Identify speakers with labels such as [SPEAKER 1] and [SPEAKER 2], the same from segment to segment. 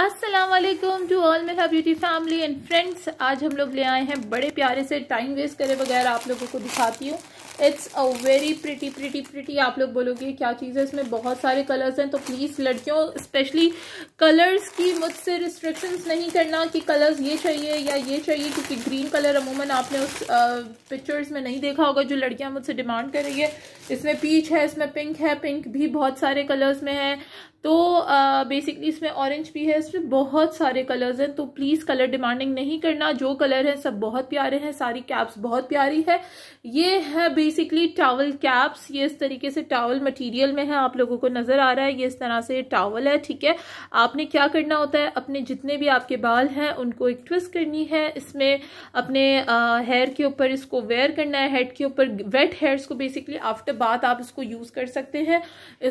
[SPEAKER 1] Aslam to all मेरा beauty family and friends आज हम लोग ले आए हैं बड़े प्यारे से टाइम वेस्ट करे बगैर आप लोगों को दिखाती हूँ it's a very pretty pretty pretty आप लोग बोलोगे क्या चीज़ है इसमें बहुत सारे कलर्स हैं तो प्लीज़ लड़कियों स्पेशली कलर्स की मुझसे रिस्ट्रिक्शंस नहीं करना कि कलर्स ये चाहिए या ये चाहिए क्योंकि ग्रीन कलर अमूमन आपने उस पिक्चर्स में नहीं देखा होगा जो लड़कियां मुझसे डिमांड कर रही है इसमें पीच है इसमें पिंक है पिंक भी बहुत सारे कलर्स में है तो बेसिकली इसमें ऑरेंज भी है इसमें बहुत सारे कलर्स हैं तो प्लीज़ कलर डिमांडिंग नहीं करना जो कलर हैं सब बहुत प्यारे हैं सारी कैप्स बहुत प्यारी है ये है बेसिकली टावल कैप्स ये इस तरीके से टावल मटेरियल में है आप लोगों को नज़र आ रहा है ये इस तरह से टावल है ठीक है आपने क्या करना होता है अपने जितने भी आपके बाल हैं उनको एक ट्विस्ट करनी है इसमें अपने हेयर के ऊपर इसको वेयर करना है हेड के ऊपर वेट हेयर्स को बेसिकली आफ्टर बाथ आप इसको यूज़ कर सकते हैं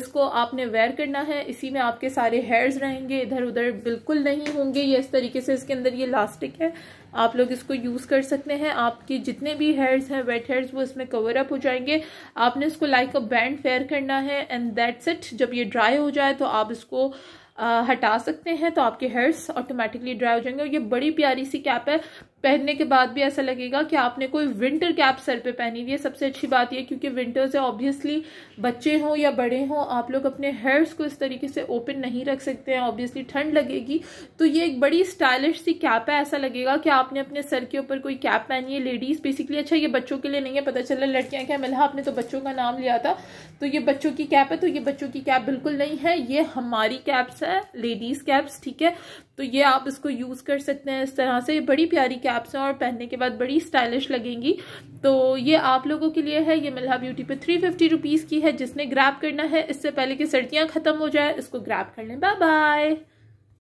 [SPEAKER 1] इसको आपने वेयर करना है इसी में आपके सारे हेयर्स रहेंगे इधर उधर बिल्कुल नहीं होंगे ये इस तरीके से इसके अंदर ये लास्टिक है आप लोग इसको यूज़ कर सकते हैं आपके जितने भी हेयर्स हैं वेट हेयर्स वो इसमें कवर डेवलप हो जाएंगे आपने इसको लाइक अ बैंड फेयर करना है एंड दैट्स इट जब ये ड्राई हो जाए तो आप इसको आ, हटा सकते हैं तो आपके हेयर्स ऑटोमेटिकली ड्राई हो जाएंगे और ये बड़ी प्यारी सी कैप है पहनने के बाद भी ऐसा लगेगा कि आपने कोई विंटर कैप सर पे पहनी हुई है सबसे अच्छी बात यह क्योंकि विंटर्स है ऑब्वियसली बच्चे हों या बड़े हों आप लोग अपने हेयर्स को इस तरीके से ओपन नहीं रख सकते हैं ऑब्वियसली ठंड लगेगी तो ये एक बड़ी स्टाइलिश सी कैप है ऐसा लगेगा कि आपने अपने सर के ऊपर कोई कैप पहनी है लेडीज़ बेसिकली अच्छा ये बच्चों के लिए नहीं है पता चला लड़कियाँ क्या मिला आपने तो बच्चों का नाम लिया था तो ये बच्चों की कैप है तो ये बच्चों की कैप बिल्कुल नहीं है ये हमारी कैप्स है लेडीज़ कैप्स ठीक है तो ये आप इसको यूज़ कर सकते हैं इस तरह से ये बड़ी प्यारी कैप कैप्स हैं और पहनने के बाद बड़ी स्टाइलिश लगेंगी तो ये आप लोगों के लिए है ये मिल्हा ब्यूटी पे थ्री फिफ्टी रुपीज़ की है जिसने ग्रैप करना है इससे पहले कि सर्दियाँ ख़त्म हो जाए इसको ग्रैप कर लें बाय बाय